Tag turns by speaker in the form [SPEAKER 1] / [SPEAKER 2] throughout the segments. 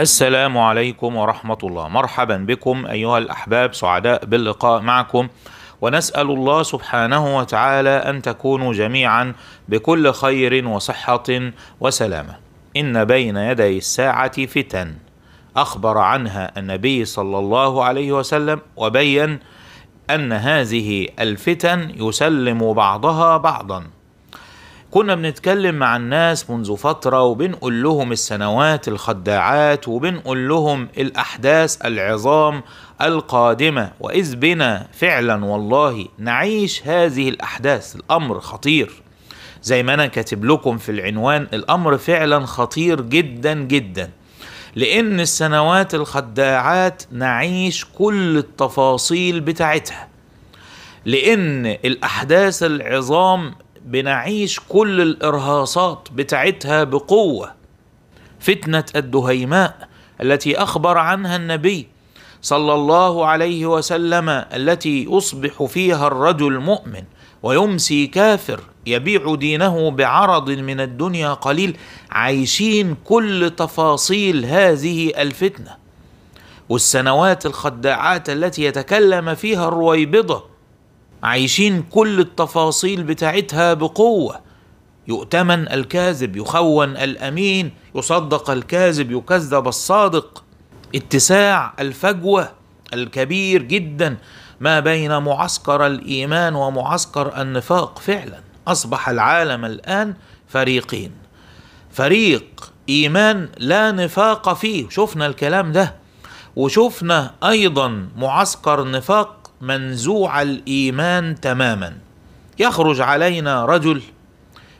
[SPEAKER 1] السلام عليكم ورحمة الله مرحبا بكم أيها الأحباب سعداء باللقاء معكم ونسأل الله سبحانه وتعالى أن تكونوا جميعا بكل خير وصحة وسلامة إن بين يدي الساعة فتن أخبر عنها النبي صلى الله عليه وسلم وبين أن هذه الفتن يسلم بعضها بعضا كنا بنتكلم مع الناس منذ فترة وبنقول لهم السنوات الخداعات وبنقول لهم الأحداث العظام القادمة وإذ بنا فعلا والله نعيش هذه الأحداث الأمر خطير زي ما أنا كاتب لكم في العنوان الأمر فعلا خطير جدا جدا لأن السنوات الخداعات نعيش كل التفاصيل بتاعتها لأن الأحداث العظام بنعيش كل الارهاصات بتاعتها بقوه فتنه الدهيماء التي اخبر عنها النبي صلى الله عليه وسلم التي يصبح فيها الرجل مؤمن ويمسي كافر يبيع دينه بعرض من الدنيا قليل عايشين كل تفاصيل هذه الفتنه والسنوات الخداعات التي يتكلم فيها الرويبضه عايشين كل التفاصيل بتاعتها بقوه يؤتمن الكاذب يخون الامين يصدق الكاذب يكذب الصادق اتساع الفجوه الكبير جدا ما بين معسكر الايمان ومعسكر النفاق فعلا اصبح العالم الان فريقين فريق ايمان لا نفاق فيه شفنا الكلام ده وشفنا ايضا معسكر نفاق منزوع الايمان تماما يخرج علينا رجل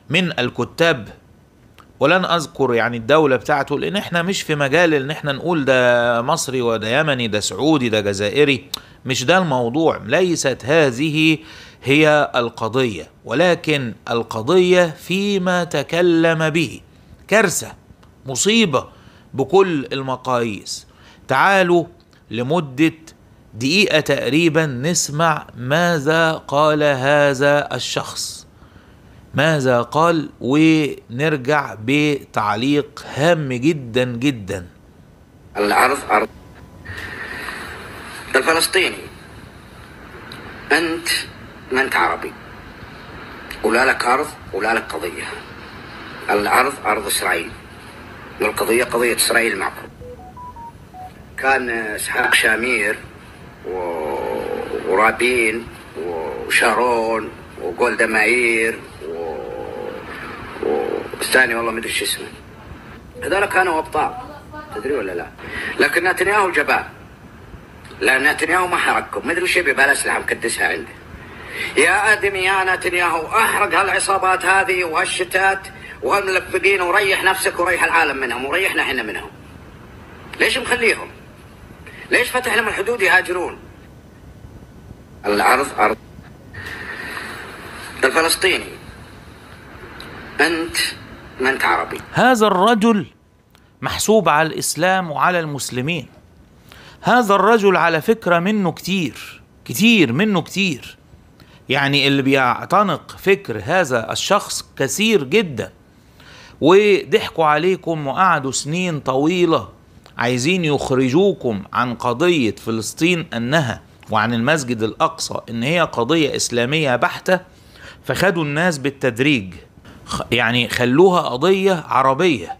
[SPEAKER 1] من الكتاب ولن اذكر يعني الدوله بتاعته لان احنا مش في مجال ان احنا نقول ده مصري وده يمني ده سعودي ده جزائري مش ده الموضوع ليست هذه هي القضيه ولكن القضيه فيما تكلم به كارثه مصيبه بكل المقاييس تعالوا لمده دقيقة تقريبا نسمع ماذا قال هذا الشخص ماذا قال ونرجع بتعليق هام جدا جدا
[SPEAKER 2] العرض ارض الفلسطيني أنت ما أنت عربي ولا لك أرض ولا لك قضية العرض أرض إسرائيل والقضية قضية إسرائيل معكم كان إسحاق شامير ورابين وشارون وجولدا ماير والثاني والله ما ادري شو اسمه هذول كانوا ابطال تدري ولا لا لكن نتنياهو جبان لان نتنياهو ما حرككم ما ادري شو يبي بالاسلحه مكدسها عنده يا ادم يا نتنياهو احرق هالعصابات هذه وهالشتات وهالملفقين وريح نفسك وريح العالم منهم وريحنا احنا منهم ليش مخليهم؟ ليش فتح لهم الحدود يهاجرون العرض عرض الفلسطيني أنت ما أنت عربي
[SPEAKER 1] هذا الرجل محسوب على الإسلام وعلى المسلمين هذا الرجل على فكرة منه كتير كتير منه كتير يعني اللي بيعتنق فكر هذا الشخص كثير جدا وضحكوا عليكم وقعدوا سنين طويله عايزين يخرجوكم عن قضية فلسطين أنها وعن المسجد الأقصى أن هي قضية إسلامية بحتة فخدوا الناس بالتدريج يعني خلوها قضية عربية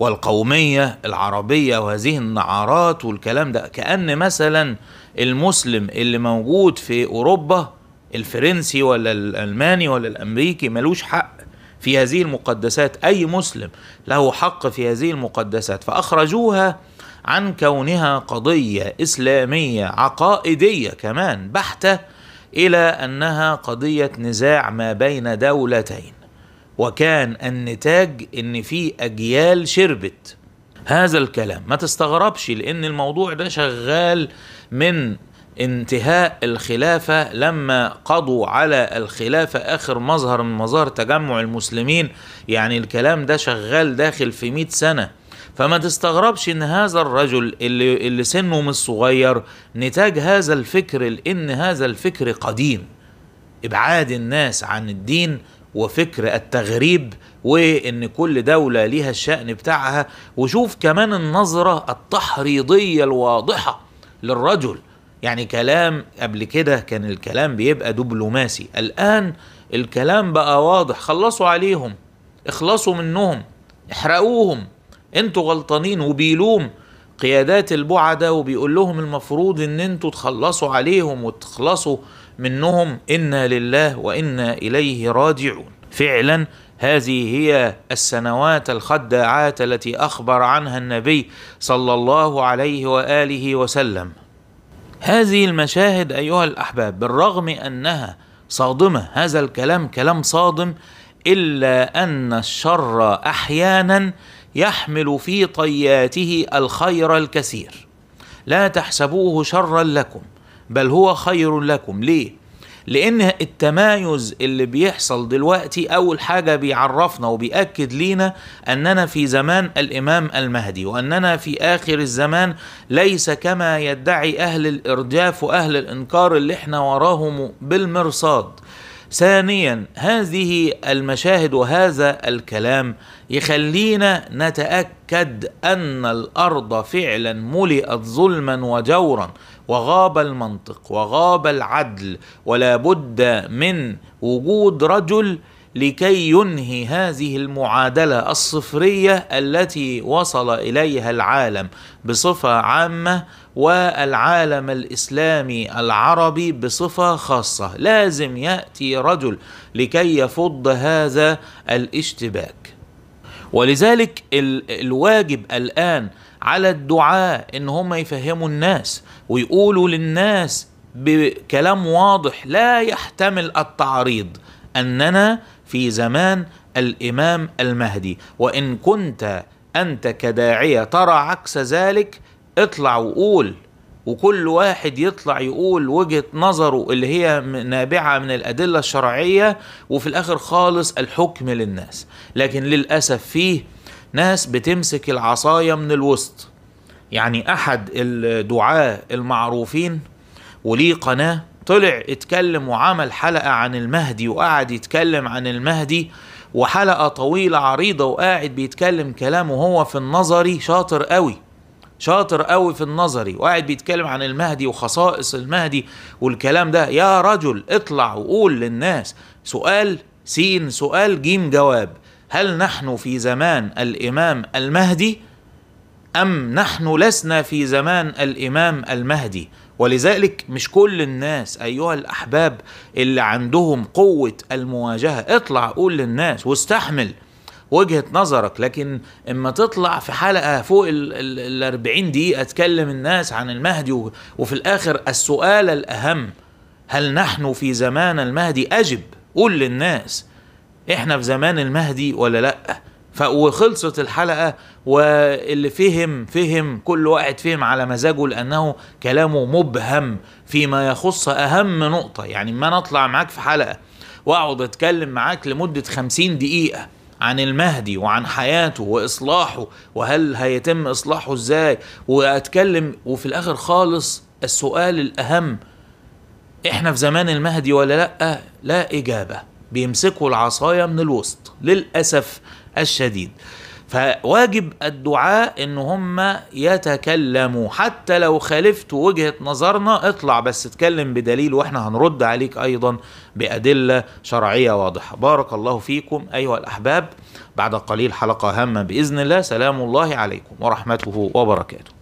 [SPEAKER 1] والقومية العربية وهذه النعارات والكلام ده كأن مثلا المسلم اللي موجود في أوروبا الفرنسي ولا الألماني ولا الأمريكي ملوش حق في هذه المقدسات اي مسلم له حق في هذه المقدسات فاخرجوها عن كونها قضيه اسلاميه عقائديه كمان بحته الى انها قضيه نزاع ما بين دولتين وكان النتاج ان في اجيال شربت هذا الكلام ما تستغربش لان الموضوع ده شغال من انتهاء الخلافة لما قضوا على الخلافة آخر مظهر من مظاهر تجمع المسلمين يعني الكلام ده شغال داخل في مئة سنة فما تستغربش ان هذا الرجل اللي, اللي سنه مش صغير نتاج هذا الفكر لان هذا الفكر قديم ابعاد الناس عن الدين وفكر التغريب وان كل دوله ليها الشان بتاعها وشوف كمان النظره التحريضيه الواضحه للرجل يعني كلام قبل كده كان الكلام بيبقى دبلوماسي الآن الكلام بقى واضح خلصوا عليهم اخلصوا منهم احرقوهم انتوا غلطانين وبيلوم قيادات البعدة وبيقول لهم المفروض ان انتوا تخلصوا عليهم وتخلصوا منهم انا لله وانا اليه راجعون فعلا هذه هي السنوات الخداعات التي اخبر عنها النبي صلى الله عليه واله وسلم هذه المشاهد ايها الاحباب بالرغم انها صادمه هذا الكلام كلام صادم الا ان الشر احيانا يحمل في طياته الخير الكثير لا تحسبوه شرا لكم بل هو خير لكم ليه لان التمايز اللي بيحصل دلوقتي اول حاجه بيعرفنا وبياكد لينا اننا في زمان الامام المهدي واننا في اخر الزمان ليس كما يدعي اهل الارداف واهل الانكار اللي احنا وراهم بالمرصاد ثانيا هذه المشاهد وهذا الكلام يخلينا نتاكد ان الارض فعلا ملئت ظلما وجورا وغاب المنطق وغاب العدل ولا بد من وجود رجل لكي ينهي هذه المعادله الصفريه التي وصل اليها العالم بصفه عامه والعالم الاسلامي العربي بصفه خاصه لازم ياتي رجل لكي يفض هذا الاشتباك ولذلك الواجب الان على الدعاء ان هم يفهموا الناس ويقولوا للناس بكلام واضح لا يحتمل التعريض اننا في زمان الامام المهدي وان كنت انت كداعيه ترى عكس ذلك اطلع وقول وكل واحد يطلع يقول وجهه نظره اللي هي نابعه من الادله الشرعيه وفي الاخر خالص الحكم للناس لكن للاسف فيه ناس بتمسك العصايه من الوسط يعني احد الدعاه المعروفين وليه قناه طلع اتكلم وعمل حلقة عن المهدي وقعد يتكلم عن المهدي وحلقة طويلة عريضة وقاعد بيتكلم كلام وهو في النظري شاطر قوي شاطر قوي في النظري وقاعد بيتكلم عن المهدي وخصائص المهدي والكلام ده يا رجل اطلع وقول للناس سؤال سين سؤال جيم جواب هل نحن في زمان الإمام المهدي أم نحن لسنا في زمان الإمام المهدي ولذلك مش كل الناس ايها الاحباب اللي عندهم قوه المواجهه اطلع قول للناس واستحمل وجهه نظرك لكن اما تطلع في حلقه فوق ال 40 دقيقه تكلم الناس عن المهدي وفي الاخر السؤال الاهم هل نحن في زمان المهدي اجب قول للناس احنا في زمان المهدي ولا لا وخلصت الحلقة واللي فهم فهم كل واحد فهم على مزاجه لأنه كلامه مبهم فيما يخص أهم نقطة يعني ما نطلع معاك في حلقة وأقعد أتكلم معاك لمدة خمسين دقيقة عن المهدي وعن حياته وإصلاحه وهل هيتم إصلاحه إزاي وأتكلم وفي الآخر خالص السؤال الأهم إحنا في زمان المهدي ولا لأ لا إجابة بيمسكوا العصاية من الوسط للأسف الشديد فواجب الدعاء ان هم يتكلموا حتى لو خالفت وجهة نظرنا اطلع بس اتكلم بدليل واحنا هنرد عليك ايضا بادلة شرعية واضحة بارك الله فيكم ايها الاحباب بعد قليل حلقة هامة باذن الله سلام الله عليكم ورحمته وبركاته